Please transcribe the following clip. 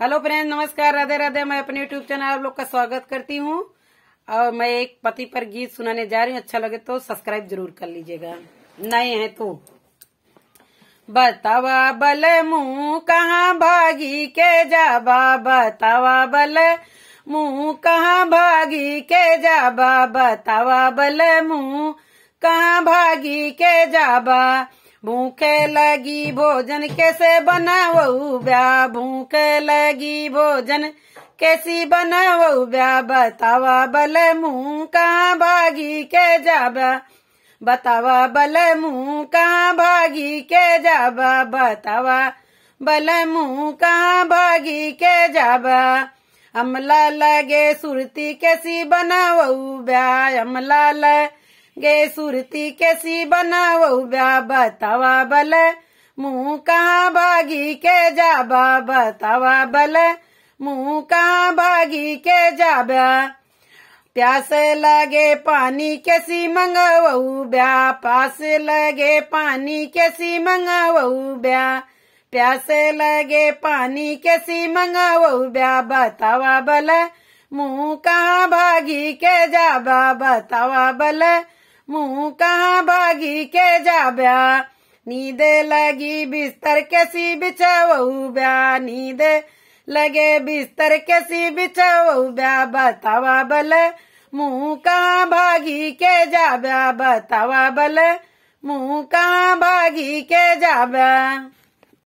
hello friend नमस्कार राधे राधे मैं अपने यूट्यूब चैनल आप लोग का स्वागत करती हूँ और मैं एक पति पर गीत सुनाने जा रही हूँ अच्छा लगे तो सब्सक्राइब जरूर कर लीजिएगा नए हैं तो बतावा बल मुँह कहा भागी के जाबा बतावा बल मुँह कहा भागी के जाबा बतावा बल मुँह कहा भागी के जाबा भूखे लगी भोजन कैसे बनाऊ ब्या भूखे लगी भोजन कैसी बनाऊ ब्या बतावा बल मुँह का भागी के जाबा बतावा बल मुँह का भागी के जाबा बतावा बल मुँह का भागी के जाबा अमला लगे सुरती कैसी बनाऊ ब्या अमला लगे गे सुरती कैसी बनाओ ब्या बतावा बल मुँह कहाँ भागी के जाबा बतावा बल मुँह कहाँ भागी के जाबा प्यास लगे पानी कैसी मंगाऊ ब्या पास लगे पानी कैसी मंगाऊ ब्या प्यास लगे पानी कैसी मंगाऊ ब्या बतावा बल मुँह कहाँ भागी के जाबा बतावा बल मुंह कहाँ भागी के जाब्या नींद लगी बिस्तर कैसी बिछाऊ ब्या नींद लगे बिस्तर कैसी बिछाऊ ब्या बतावा बल मुँह कहाँ भागी के जाब्या बतावा बल मुँह कहाँ भागी के जाब्या